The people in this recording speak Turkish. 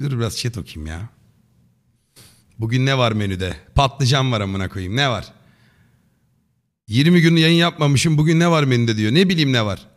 Dur biraz chat okuyayım ya. Bugün ne var menüde? Patlıcan var amına koyayım. Ne var? 20 gün yayın yapmamışım. Bugün ne var menüde diyor. Ne bileyim ne var.